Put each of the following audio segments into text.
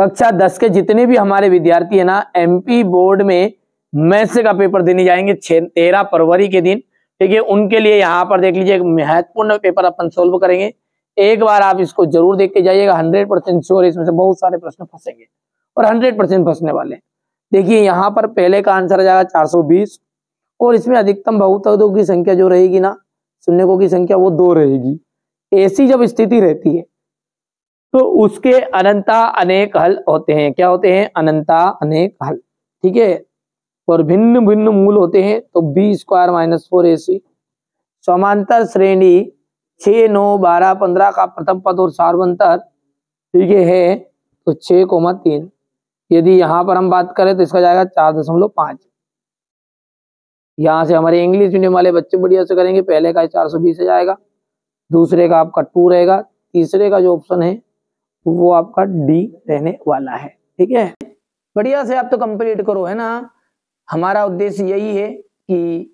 कक्षा दस के जितने भी हमारे विद्यार्थी है ना एमपी बोर्ड में मैथ्स का पेपर देने जाएंगे तेरह फरवरी के दिन ठीक है उनके लिए यहाँ पर देख लीजिए एक महत्वपूर्ण पेपर अपन सोल्व करेंगे एक बार आप इसको जरूर देख के जाइएगा हंड्रेड परसेंट श्योर इसमें से बहुत सारे प्रश्न फंसेंगे और हंड्रेड परसेंट फंसने वाले देखिए यहाँ पर पहले का आंसर आ जाएगा चार सौ बीस और इसमें अधिकतम बहुतों की संख्या जो रहेगी ना शून्यकों की संख्या वो दो रहेगी ऐसी जब स्थिति रहती है तो उसके अनंता अनेक हल होते हैं क्या होते हैं अनंता अनेक हल ठीक है और भिन्न भिन्न मूल होते हैं तो B square minus four A C समांतर श्रेणी छ नौ बारह पंद्रह का प्रथम पद और सार्वंतर ठीक है तो छ कोमा तीन यदि यहाँ पर हम बात करें तो इसका जाएगा चार दशमलव पांच यहाँ से हमारे इंग्लिश मीडियम वाले बच्चे बढ़िया से करेंगे पहले का चार सौ बीस जाएगा दूसरे का आपका टू रहेगा तीसरे का जो ऑप्शन है वो आपका डी रहने वाला है ठीक है बढ़िया से आप तो कंप्लीट करो है ना हमारा उद्देश्य यही है कि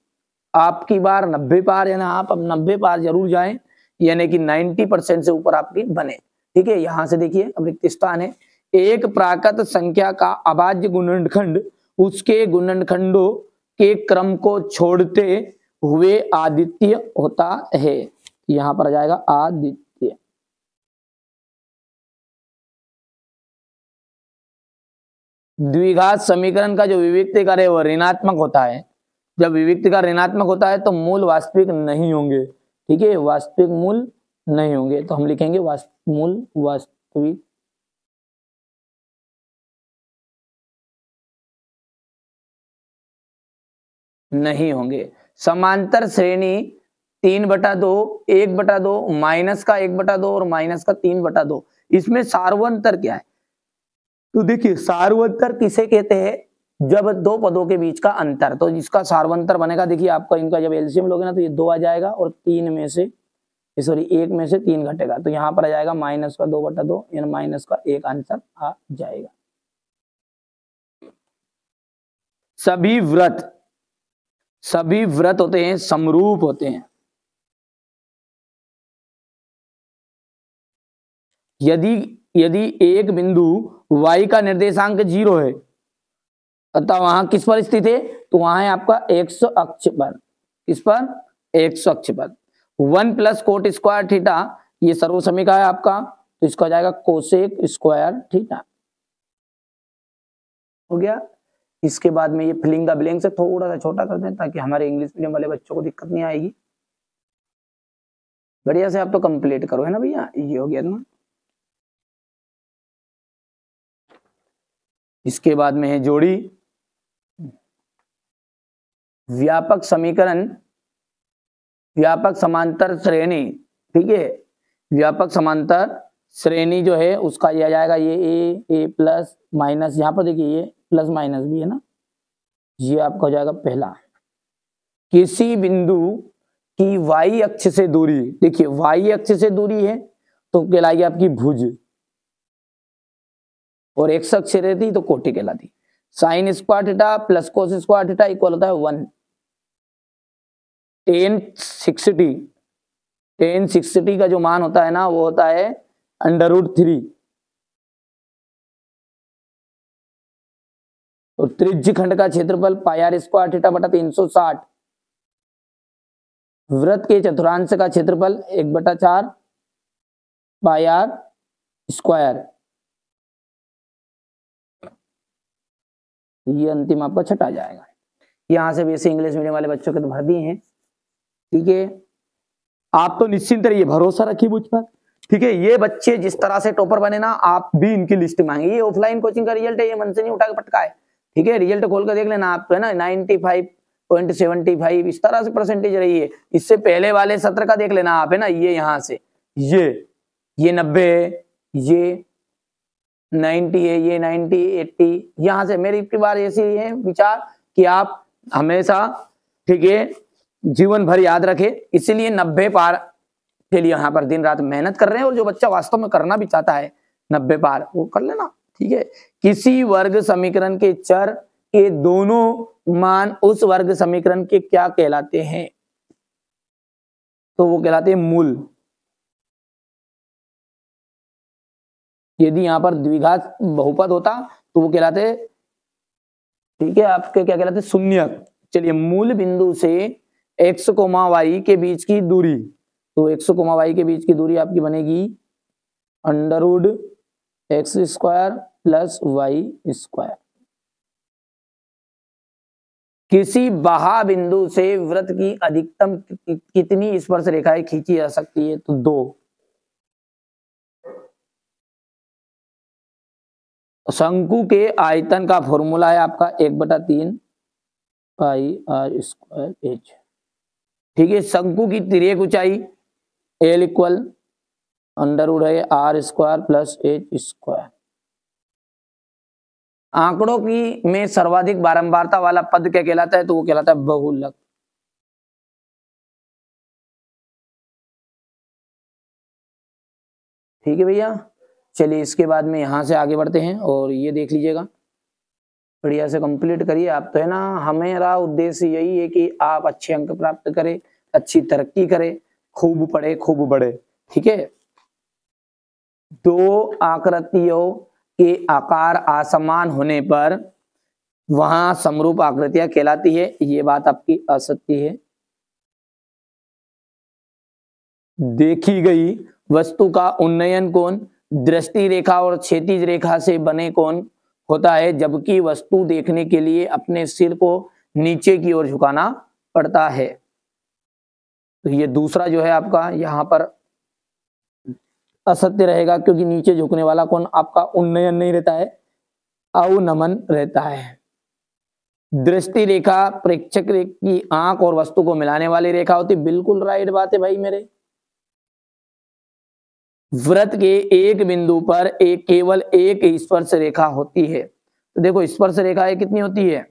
आपकी बार नब्बे पार है ना आप अब नब्बे पार जरूर जाएं यानी कि 90 परसेंट से ऊपर आपकी बने ठीक है यहाँ से देखिए अब रिक्त स्थान है एक प्राकृत संख्या का अभाज्य गुणखंड उसके गुणखंडो के क्रम को छोड़ते हुए आदित्य होता है यहाँ पर आ जाएगा आदित्य द्विघात समीकरण का जो विविक्तिकार है वह ऋणात्मक होता है जब विविक्तिकार ऋणात्मक होता है तो मूल वास्तविक नहीं होंगे ठीक है वास्तविक मूल नहीं होंगे तो हम लिखेंगे वास्त, मूल वास्तविक नहीं होंगे समांतर श्रेणी तीन बटा दो एक बटा दो माइनस का एक बटा दो और माइनस का तीन बटा दो इसमें सार्वंतर क्या है तो देखिए सार्वंतर किसे कहते हैं जब दो पदों के बीच का अंतर तो इसका सार्वंतर बनेगा देखिए आपका इनका जब एलसीएम लोगे ना तो ये दो आ जाएगा और तीन में से सॉरी एक में से तीन घटेगा तो यहाँ पर आ जाएगा माइनस का दो बटा दो यानी माइनस का एक आंसर आ जाएगा सभी व्रत सभी व्रत होते हैं समरूप होते हैं यदि यदि एक बिंदु वाई का निर्देशांक जीरो है अतः वहां किस पर स्थित है तो वहां है आपका एक अक्ष पर किस पर एक्स अक्ष पर one plus cot square theta ये सर्वसमीका है आपका तो इसको जाएगा कोशेक स्क्वायर थीटा हो गया इसके बाद में ये फिलिंग द ब्लैंक से थोड़ा सा छोटा कर दें ताकि हमारे इंग्लिश मीडियम वाले बच्चों को दिक्कत नहीं आएगी बढ़िया से आप तो कंप्लीट करो है ना भैया ये हो गया ना इसके बाद में है जोड़ी व्यापक समीकरण व्यापक समांतर श्रेणी ठीक है व्यापक समांतर श्रेणी जो है उसका यह जाएगा ये ए ए प्लस माइनस यहाँ पर देखिए ये प्लस माइनस भी है ना ये आपका हो जाएगा पहला किसी बिंदु की वाई अक्ष से दूरी देखिए वाई अक्ष से दूरी है तो कहलाएगी आपकी भुज और एक सक्ष रह रहती तो कोटि कहलाती sine square theta plus cos square theta equal होता है one tan sixty tan sixty का जो मान होता है ना वो होता है अंडर रूट थ्री और त्रिज्य खंड का क्षेत्रफल पायर स्क्वायर थीटा बटा तीन सौ साठ व्रत के चतुरांश का क्षेत्रफल एक बटा चार पायर स्क्वायर ये अंतिम आपका छठा जाएगा यहां से वैसे इंग्लिश मीडियम वाले बच्चों के तो भर दिए हैं ठीक है आप तो निश्चिंत रहिए भरोसा रखिए मुझ पर ठीक है ये बच्चे जिस तरह से टॉपर बने ना आप भी इनकी लिस्ट मांगे ये ऑफलाइन कोचिंग का रिजल्ट है ये मन से नहीं उठा के पटका है ठीक है रिजल्ट खोल कर देख लेना आप है ना ninety five point seventy five इस तरह से परसेंटेज रही है इससे पहले वाले सत्र का देख लेना आप है ना ये यहाँ से ये ये नब्बे ये नाइनटी है ये नाइनटी एट्टी यहां से मेरी इतनी बार ऐसी है विचार कि आप हमेशा ठीक है जीवन भर याद रखे इसीलिए नब्बे पार के लिए यहाँ पर दिन रात मेहनत कर रहे हैं और जो बच्चा वास्तव में करना भी चाहता है नब्बे पार वो कर लेना ठीक है किसी वर्ग समीकरण के चर के दोनों मान उस वर्ग समीकरण के क्या कहलाते हैं तो वो कहलाते हैं मूल यदि यहाँ पर द्विघात बहुपद होता तो वो कहलाते ठीक है आपके क्या कहलाते शून्य चलिए मूल बिंदु से एक्स कोमा वाई के बीच की दूरी तो एक्स कोमा वाई के बीच की दूरी आपकी बनेगी under root x square plus y square किसी बहा बिंदु से व्रत की अधिकतम कितनी स्पर्श रेखाएं खींची जा सकती है तो दो शंकु के आयतन का फॉर्मूला है आपका एक बटा तीन पाई आर स्क्वायर एच ठीक है शंकु की तिरेक ऊंचाई एल इक्वल अंडर उड़ है R square plus H square आंकड़ों की में सर्वाधिक बारंबारता वाला पद क्या कहलाता है तो वो कहलाता है बहुलक ठीक है भैया चलिए इसके बाद में यहाँ से आगे बढ़ते हैं और ये देख लीजिएगा बढ़िया से कंप्लीट करिए आप तो है ना हमारा उद्देश्य यही है कि आप अच्छे अंक प्राप्त करें अच्छी तरक्की करें खूब पढ़े खूब बढ़े ठीक है दो आकृतियों के आकार असमान होने पर वहां समरूप आकृतियां कहलाती है ये बात आपकी असत्य है देखी गई वस्तु का उन्नयन कोण दृष्टि रेखा और क्षेत्रीज रेखा से बने कौन होता है जबकि वस्तु देखने के लिए अपने सिर को नीचे की ओर झुकाना पड़ता है तो ये दूसरा जो है आपका यहाँ पर असत्य रहेगा क्योंकि नीचे झुकने वाला कौन आपका उन्नयन नहीं रहता है अवनमन रहता है दृष्टि रेखा प्रेक्षक की आंख और वस्तु को मिलाने वाली रेखा होती बिल्कुल राइट बात है भाई मेरे व्रत के एक बिंदु पर एक केवल एक स्पर्श रेखा होती है तो देखो स्पर्श रेखा कितनी होती है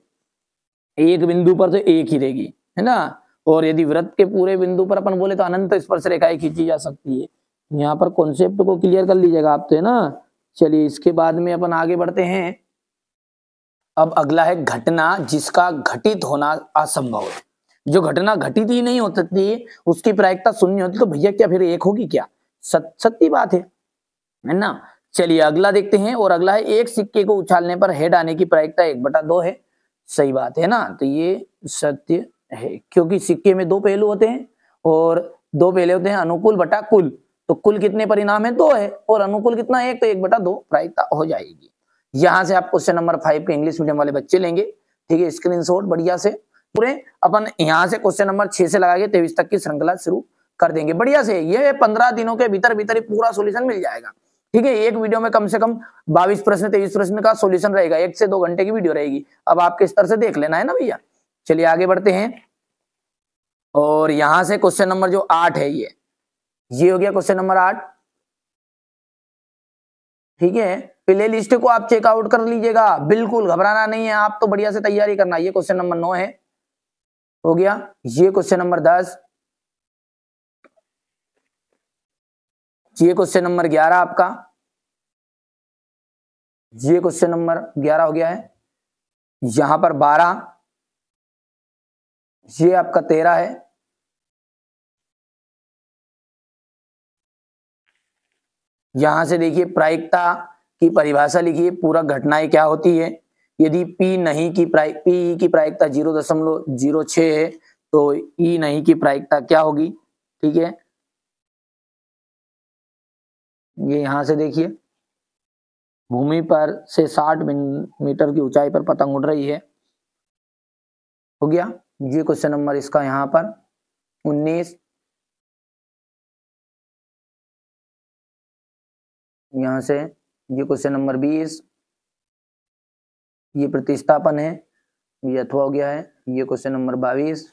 एक बिंदु पर तो एक ही रहेगी है ना और यदि व्रत के पूरे बिंदु पर अपन बोले तो अनंत स्पर्श रेखाएं खींची जा सकती है यहाँ पर कॉन्सेप्ट को क्लियर कर लीजिएगा आप तो है ना चलिए इसके बाद में अपन आगे बढ़ते हैं अब अगला है घटना जिसका घटित होना असंभव है जो घटना घटित ही नहीं होती उसकी प्रायिकता शून्य होती तो भैया क्या फिर एक होगी क्या सत्य बात है है ना चलिए अगला देखते हैं और अगला है एक सिक्के को उछालने पर हेड आने की प्रायिकता एक बटा दो है सही बात है ना तो ये सत्य है क्योंकि सिक्के में दो पहलू होते हैं और दो पहले होते हैं अनुकूल बटा कुल तो कुल कितने परिणाम है दो है और अनुकूल कितना एक तो एक बटा दो प्रायिकता हो जाएगी यहां से आप क्वेश्चन नंबर फाइव के इंग्लिश मीडियम वाले बच्चे लेंगे ठीक है स्क्रीन बढ़िया से पूरे अपन यहाँ से क्वेश्चन नंबर छह से लगा के तेईस तक की श्रृंखला शुरू कर देंगे बढ़िया से ये पंद्रह दिनों के भीतर भीतर ही पूरा सोल्यूशन मिल जाएगा ठीक है एक वीडियो में कम से कम बाईस प्रश्न तेईस प्रश्न का सोल्यूशन रहेगा एक से दो घंटे की वीडियो रहेगी अब आपके स्तर से देख लेना है ना भैया चलिए आगे बढ़ते हैं और यहां से क्वेश्चन नंबर जो आठ है ये ये हो गया क्वेश्चन नंबर आठ ठीक है प्ले लिस्ट को आप चेकआउट कर लीजिएगा बिल्कुल घबराना नहीं है आप तो बढ़िया से तैयारी करना ये क्वेश्चन नंबर नौ है हो गया ये क्वेश्चन नंबर दस ये क्वेश्चन नंबर ग्यारह आपका ये क्वेश्चन नंबर ग्यारह हो गया है यहां पर बारह ये आपका तेरह है यहां से देखिए प्रायिकता की परिभाषा लिखिए पूरा घटनाएं क्या होती है यदि P नहीं की प्राय पी e की प्रायिकता जीरो दशमलव जीरो छ है तो E नहीं की प्रायिकता क्या होगी ठीक है ये यहां से देखिए भूमि पर से 60 मीटर की ऊंचाई पर पतंग उड़ रही है हो गया ये क्वेश्चन नंबर इसका यहां पर 19 यहां से ये क्वेश्चन नंबर 20 ये प्रतिस्थापन है ये अथवा हो गया है ये क्वेश्चन नंबर 22